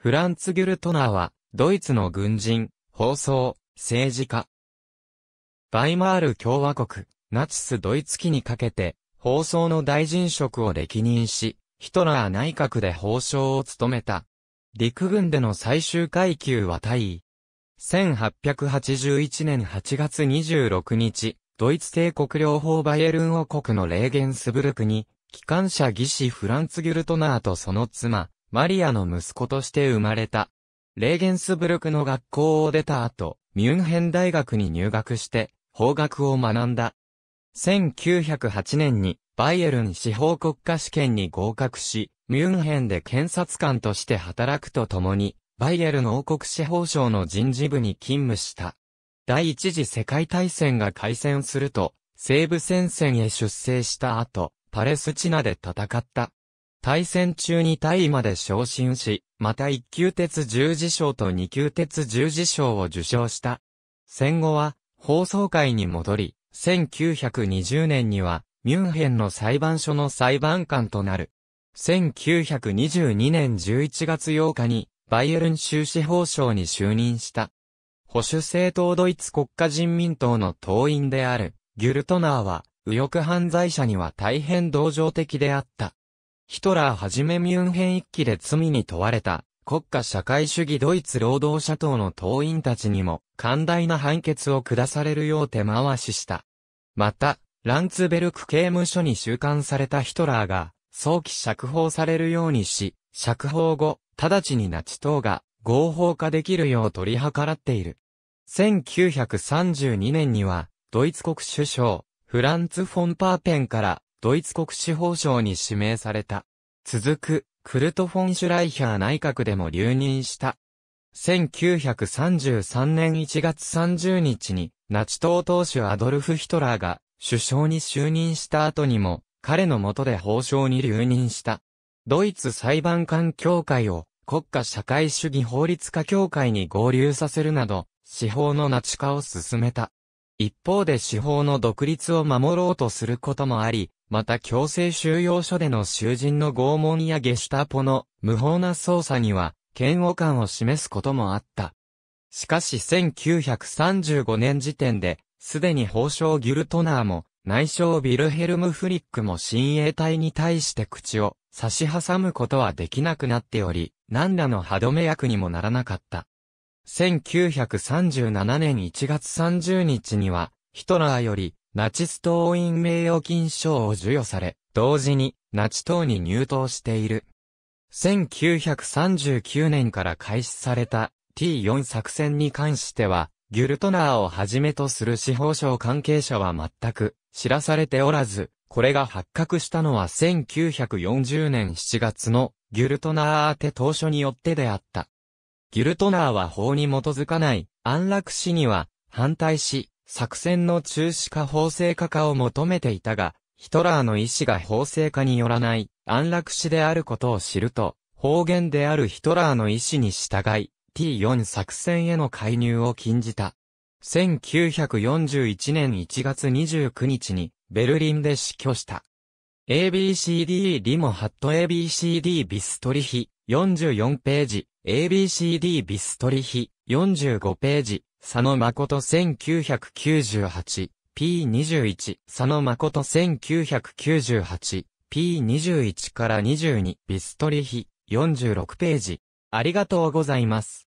フランツ・ギュルトナーは、ドイツの軍人、放送、政治家。バイマール共和国、ナチスドイツ期にかけて、放送の大臣職を歴任し、ヒトラー内閣で法相を務めた。陸軍での最終階級は大尉。1881年8月26日、ドイツ帝国領邦バイエルン王国のレーゲンスブルクに、機関車技師フランツ・ギュルトナーとその妻、マリアの息子として生まれた。レーゲンスブルクの学校を出た後、ミュンヘン大学に入学して、法学を学んだ。1908年に、バイエルン司法国家試験に合格し、ミュンヘンで検察官として働くとともに、バイエルン王国司法省の人事部に勤務した。第一次世界大戦が開戦すると、西部戦線へ出征した後、パレスチナで戦った。対戦中に大まで昇進し、また一級鉄十字章と二級鉄十字章を受賞した。戦後は、放送会に戻り、1920年には、ミュンヘンの裁判所の裁判官となる。1922年11月8日に、バイエルン州司法省に就任した。保守政党ドイツ国家人民党の党員である、ギュルトナーは、右翼犯罪者には大変同情的であった。ヒトラーはじめミュンヘン一揆で罪に問われた、国家社会主義ドイツ労働者党の党員たちにも、寛大な判決を下されるよう手回しした。また、ランツベルク刑務所に収監されたヒトラーが、早期釈放されるようにし、釈放後、直ちにナチ党が合法化できるよう取り計らっている。1932年には、ドイツ国首相、フランツ・フォン・パーペンから、ドイツ国司法省に指名された。続く、クルト・フォン・シュライヒャー内閣でも留任した。1933年1月30日に、ナチ党党首アドルフ・ヒトラーが首相に就任した後にも、彼の下で法相に留任した。ドイツ裁判官協会を国家社会主義法律家協会に合流させるなど、司法のナチ化を進めた。一方で司法の独立を守ろうとすることもあり、また強制収容所での囚人の拷問やゲシュタポの無法な捜査には、嫌悪感を示すこともあった。しかし1935年時点で、すでに法相ギュルトナーも、内相ビルヘルム・フリックも親衛隊に対して口を差し挟むことはできなくなっており、何らの歯止め役にもならなかった。1937年1月30日には、ヒトラーより、ナチス党員名誉金賞を授与され、同時に、ナチ党に入党している。1939年から開始された T4 作戦に関しては、ギュルトナーをはじめとする司法省関係者は全く知らされておらず、これが発覚したのは1940年7月のギュルトナー宛当初によってであった。ギルトナーは法に基づかない安楽死には反対し、作戦の中止か法制化かを求めていたが、ヒトラーの意志が法制化によらない安楽死であることを知ると、方言であるヒトラーの意志に従い、T4 作戦への介入を禁じた。1941年1月29日にベルリンで死去した。ABCD リモハット ABCD ビストリヒ44ページ ABCD ビストリヒ、45ページ、佐野誠1998、P21、佐野誠1998、P21 から22、ビストリヒ、46ページ。ありがとうございます。